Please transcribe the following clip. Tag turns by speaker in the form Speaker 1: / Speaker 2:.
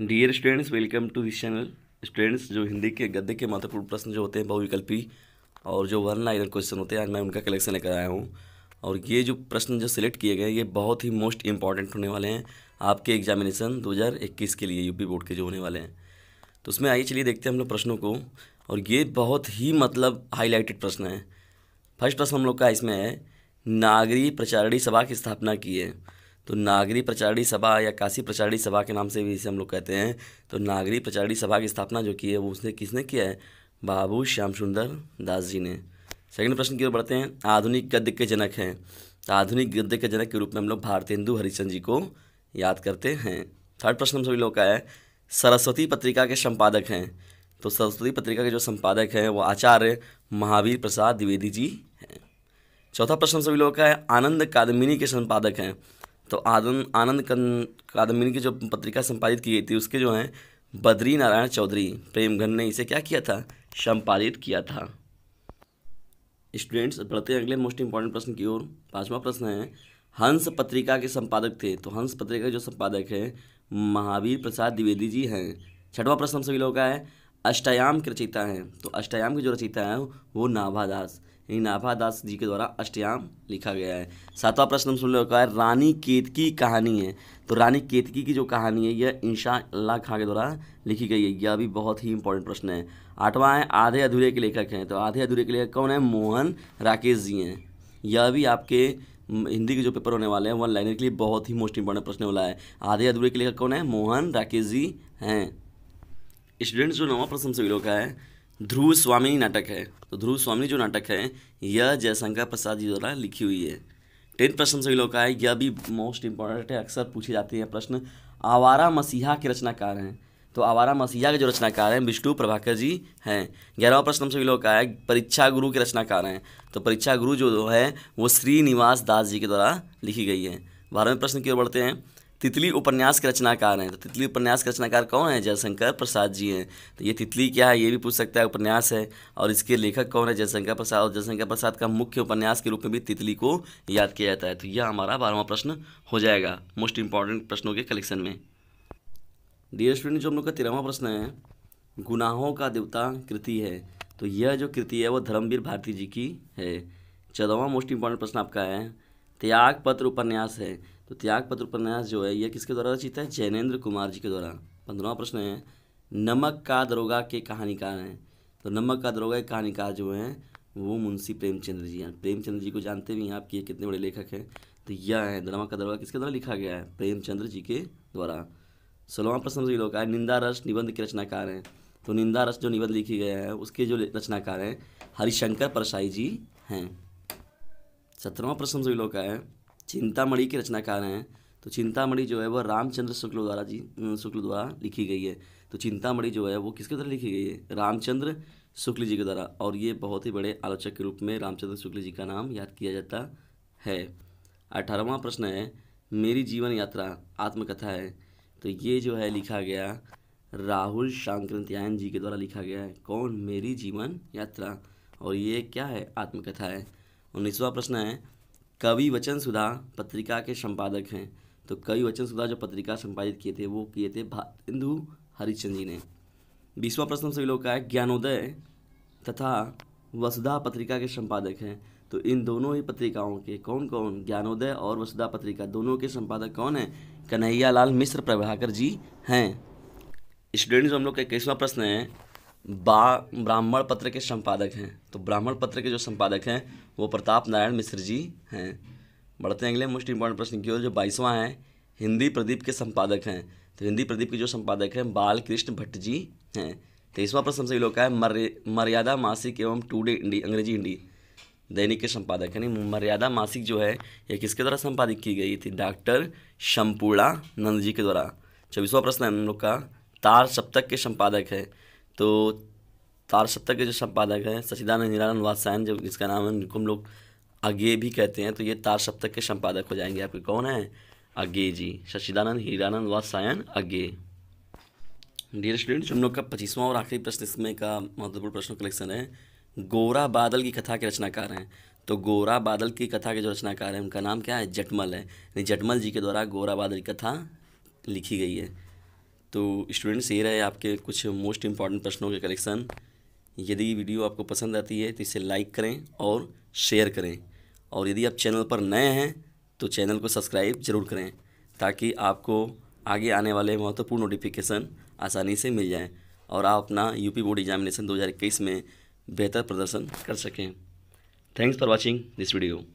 Speaker 1: dear students welcome to this channel students जो हिंदी के गद्य के महत्वपूर्ण प्रश्न जो होते हैं बहुविकल्पी और जो वन लाइनर क्वेश्चन होते हैं आज मैं उनका कलेक्शन लेकर आया हूँ और ये जो प्रश्न जो सिलेक्ट किए गए ये बहुत ही मोस्ट इंपॉर्टेंट होने वाले हैं आपके एग्जामिनेशन दो के लिए यूपी बोर्ड के जो होने वाले हैं तो उसमें आइए चलिए देखते हैं हम लोग प्रश्नों को और ये बहुत ही मतलब हाईलाइटेड प्रश्न है फर्स्ट प्रश्न हम लोग का इसमें है नागरी प्रचारणी सभा की स्थापना की है तो नागरी प्रचारणी सभा या काशी प्रचारणी सभा के नाम से भी इसे हम लोग कहते हैं तो नागरी प्रचारणी सभा की स्थापना जो की है वो उसने किसने किया है बाबू श्याम सुंदर दास जी ने सेकंड प्रश्न की ओर बढ़ते हैं आधुनिक गद्य के जनक हैं तो आधुनिक गद्य के जनक के रूप में हम लोग भारतेंदु हरिचंद जी को याद करते हैं थर्ड प्रश्न हम सभी लोग का है सरस्वती पत्रिका के संपादक हैं तो सरस्वती पत्रिका के जो संपादक हैं वो आचार्य महावीर प्रसाद द्विवेदी जी हैं चौथा प्रश्न सभी लोगों का है आनंद कादमिनी के संपादक हैं तो आनंद आनंद कादम्बिनी की जो पत्रिका संपादित की गई थी उसके जो हैं बद्री नारायण चौधरी प्रेमघन ने इसे क्या किया था संपादित किया था स्टूडेंट्स बढ़ते हैं अगले मोस्ट इंपॉर्टेंट प्रश्न की ओर पांचवा प्रश्न है हंस पत्रिका के संपादक थे तो हंस पत्रिका के जो संपादक हैं महावीर प्रसाद द्विवेदी जी हैं छठवां प्रश्न हम सभी लोगों का है अष्टयाम के रचयिता हैं तो अष्टयाम के जो रचयिता हैं वो नाभादास यानी नाभादास जी के द्वारा अष्टयाम लिखा गया है सातवां प्रश्न हम सुन लो का है रानी केतकी कहानी है तो रानी केतकी की जो कहानी है यह इंशा अल्लाह खां के द्वारा लिखी गई है यह भी बहुत ही इंपॉर्टेंट प्रश्न है आठवां है आधे अधूरे के लेखक हैं तो आधे अधूरे के लेखक कौन है मोहन राकेश जी हैं यह भी आपके हिंदी के जो पेपर होने वाले हैं वन लाइनर के लिए बहुत ही मोस्ट इंपॉर्टेंट प्रश्न वाला है आधे अधूरे के लेखक कौन है मोहन राकेश जी हैं स्टूडेंट्स जो नवा प्रश्न सभी लोग का है ध्रुव स्वामी नाटक है तो ध्रुव स्वामी जो नाटक है यह जयशंकर प्रसाद जी द्वारा लिखी हुई है टेंथ प्रश्न सभी लोग का है यह भी मोस्ट इंपॉर्टेंट है अक्सर पूछे जाते हैं प्रश्न आवारा मसीहा के रचनाकार हैं तो आवारा मसीहा के जो रचनाकार हैं विष्णु प्रभाकर जी हैं ग्यारहवा प्रश्न सभी लोग का है परीक्षा गुरु के रचनाकार हैं तो परीक्षा गुरु जो है वो श्रीनिवास दास जी के द्वारा लिखी गई है बारहवें प्रश्न की ओर बढ़ते हैं तितली उपन्यास के रचनाकार हैं तो तितली उपन्यास के रचनाकार कौन है जयशंकर प्रसाद जी हैं तो ये तितली क्या है ये भी पूछ सकता है उपन्यास है और इसके लेखक कौन है जयशंकर प्रसाद और जयशंकर प्रसाद का मुख्य उपन्यास के रूप में भी तितली को याद किया जाता है तो यह हमारा बारहवा प्रश्न हो जाएगा मोस्ट इंपॉर्टेंट प्रश्नों के कलेक्शन में डियर स्टूडेंट जो हम लोग का तेरहवा प्रश्न है गुनाहों का देवता कृति है तो यह जो कृति है वो धर्मवीर भारती जी की है चौदहवा मोस्ट इंपॉर्टेंट प्रश्न आपका है त्याग पत्र उपन्यास है तो त्याग पत्र उपन्यास जो है यह किसके द्वारा रचित है जैनेन्द्र कुमार जी के द्वारा पंद्रवा प्रश्न है नमक का दरोगा के कहानीकार हैं तो नमक का दरोगा के कहानीकार जो हैं वो मुंशी प्रेमचंद्र जी हैं प्रेमचंद्र जी को जानते भी हैं आपके कितने बड़े लेखक हैं तो यह है नमक का दरोगा किसके द्वारा लिखा गया है प्रेमचंद्र जी के द्वारा सोलवा प्रश्न जी लोग निंदा रस निबंध के रचनाकार हैं तो निंदा रस जो निबंध लिखे गया है उसके जो रचनाकार हैं हरिशंकर परसाई जी हैं सत्रहवा प्रश्न समझ लोग का है चिंतामणि के रचनाकार हैं तो चिंतामणि जो है वह रामचंद्र शुक्ल द्वारा जी शुक्ल द्वारा लिखी गई है तो चिंतामणि जो है वो किसके द्वारा लिखी गई है रामचंद्र शुक्ल जी के द्वारा और ये बहुत ही बड़े आलोचक के रूप में रामचंद्र शुक्ल जी का नाम याद किया जाता है अठारहवा प्रश्न है मेरी जीवन यात्रा आत्मकथा है तो ये जो है लिखा गया राहुल शांक्रंत्यायन जी के द्वारा लिखा गया है कौन मेरी जीवन यात्रा और ये क्या है आत्मकथा है उन्नीसवा प्रश्न है कवि वचन सुधा पत्रिका के संपादक हैं तो कवि वचन सुधा जो पत्रिका संपादित किए थे वो किए थे हिंदू हरिचंद जी ने बीसवा प्रश्न सभी लोग का है ज्ञानोदय तथा वसुधा पत्रिका के संपादक हैं तो इन दोनों ही पत्रिकाओं के कौन कौन ज्ञानोदय और वसुधा पत्रिका दोनों के संपादक कौन हैं कन्हैया लाल मिश्र प्रभाकर जी हैं जो हम लोग का इक्कीसवा प्रश्न है बा ब्राह्मण पत्र के संपादक हैं तो ब्राह्मण पत्र के जो संपादक हैं वो प्रताप नारायण मिश्र जी हैं बढ़ते हैं अगले मोस्ट इम्पॉर्टेंट प्रश्न की ओर जो बाईसवां है हिंदी प्रदीप के संपादक हैं तो हिंदी प्रदीप के जो संपादक हैं बाल कृष्ण भट्ट जी हैं तेईसवां प्रश्न सभी लोग का है मर्यादा मासिक एवं टूडे इंडी अंग्रेजी इंडी दैनिक के संपादक यानी मर्यादा मासिक जो है ये किसके द्वारा संपादित की गई थी डॉक्टर शंपूड़ा नंद जी के द्वारा चौबीसवा प्रश्न है हम लोग का तार सप्तक के संपादक है तो तार सप्ताह के जो संपादक हैं सचिदानंद निरानंद वासायन जो जिसका नाम है उनको हम लोग आगे भी कहते हैं तो ये तार सप्तक के संपादक हो जाएंगे आपके कौन है आगे जी सचिदानंद हीरानंद सायन आगे डियर स्टूडेंट्स हम लोग का पच्चीसवां और आखिरी प्रश्न इसमें का महत्वपूर्ण प्रश्न कलेक्शन है गोरा बादल की कथा के रचनाकार हैं तो गोरा बादल की कथा के जो रचनाकार हैं उनका नाम क्या है जटमल है यानी जटमल जी के द्वारा गोरा बादल की कथा लिखी गई है तो स्टूडेंट्स ये रहे आपके कुछ मोस्ट इम्पॉर्टेंट प्रश्नों के कलेक्शन यदि वीडियो आपको पसंद आती है तो इसे लाइक करें और शेयर करें और यदि आप चैनल पर नए हैं तो चैनल को सब्सक्राइब ज़रूर करें ताकि आपको आगे आने वाले महत्वपूर्ण नोटिफिकेशन आसानी से मिल जाएँ और आप अपना यूपी बोर्ड एग्जामिनेशन 2021 में बेहतर प्रदर्शन कर सकें thanks for watching this video